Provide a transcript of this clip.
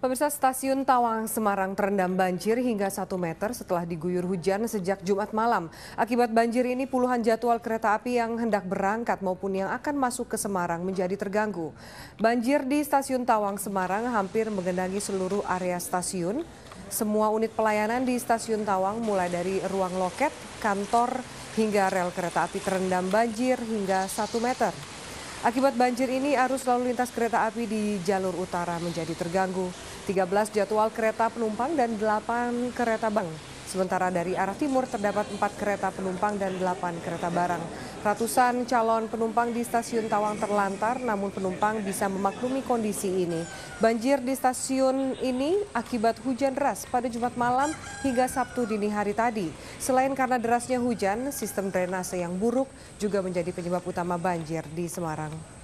Pemirsa stasiun Tawang, Semarang terendam banjir hingga 1 meter setelah diguyur hujan sejak Jumat malam. Akibat banjir ini puluhan jadwal kereta api yang hendak berangkat maupun yang akan masuk ke Semarang menjadi terganggu. Banjir di stasiun Tawang, Semarang hampir menggenangi seluruh area stasiun. Semua unit pelayanan di stasiun Tawang mulai dari ruang loket, kantor, hingga rel kereta api terendam banjir hingga 1 meter. Akibat banjir ini, arus lalu lintas kereta api di jalur utara menjadi terganggu. 13 jadwal kereta penumpang dan 8 kereta bang. Sementara dari arah timur terdapat 4 kereta penumpang dan 8 kereta barang. Ratusan calon penumpang di stasiun Tawang terlantar, namun penumpang bisa memaklumi kondisi ini. Banjir di stasiun ini akibat hujan deras pada Jumat malam hingga Sabtu dini hari tadi. Selain karena derasnya hujan, sistem drainase yang buruk juga menjadi penyebab utama banjir di Semarang.